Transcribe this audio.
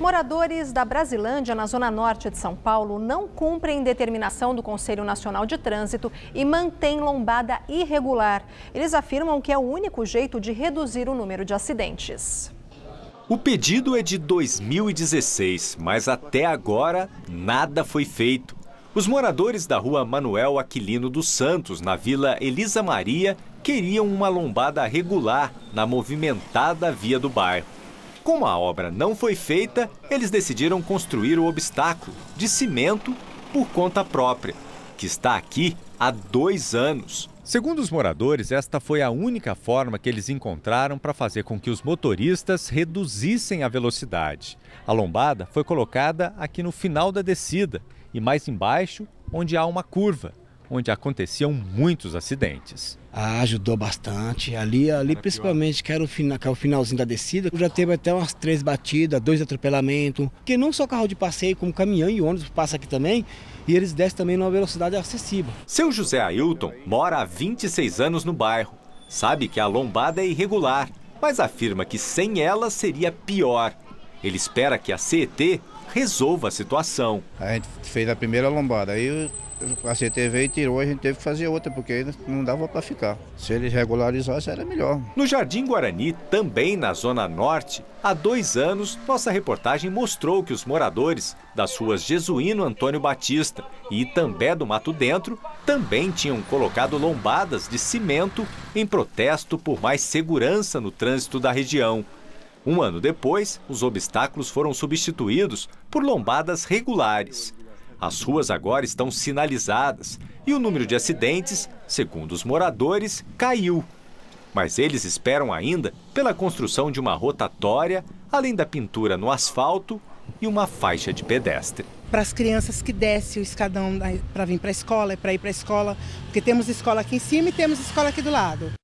Moradores da Brasilândia, na zona norte de São Paulo, não cumprem determinação do Conselho Nacional de Trânsito e mantêm lombada irregular. Eles afirmam que é o único jeito de reduzir o número de acidentes. O pedido é de 2016, mas até agora nada foi feito. Os moradores da rua Manuel Aquilino dos Santos, na Vila Elisa Maria, queriam uma lombada regular na movimentada via do bairro. Como a obra não foi feita, eles decidiram construir o obstáculo de cimento por conta própria, que está aqui há dois anos. Segundo os moradores, esta foi a única forma que eles encontraram para fazer com que os motoristas reduzissem a velocidade. A lombada foi colocada aqui no final da descida e mais embaixo, onde há uma curva onde aconteciam muitos acidentes. Ah, ajudou bastante. Ali, ali era principalmente, que era, é o finalzinho da descida, já teve até umas três batidas, dois atropelamentos. Porque não só carro de passeio, como caminhão e ônibus passa aqui também. E eles descem também numa velocidade acessível. Seu José Ailton mora há 26 anos no bairro. Sabe que a lombada é irregular, mas afirma que sem ela seria pior. Ele espera que a CET resolva a situação. A gente fez a primeira lombada, aí a CT veio e tirou, a gente teve que fazer outra, porque não dava para ficar. Se eles regularizassem, era melhor. No Jardim Guarani, também na Zona Norte, há dois anos, nossa reportagem mostrou que os moradores das ruas Jesuíno Antônio Batista e Itambé do Mato Dentro também tinham colocado lombadas de cimento em protesto por mais segurança no trânsito da região. Um ano depois, os obstáculos foram substituídos por lombadas regulares. As ruas agora estão sinalizadas e o número de acidentes, segundo os moradores, caiu. Mas eles esperam ainda pela construção de uma rotatória, além da pintura no asfalto e uma faixa de pedestre. Para as crianças que descem o escadão para vir para a escola e é para ir para a escola, porque temos escola aqui em cima e temos escola aqui do lado.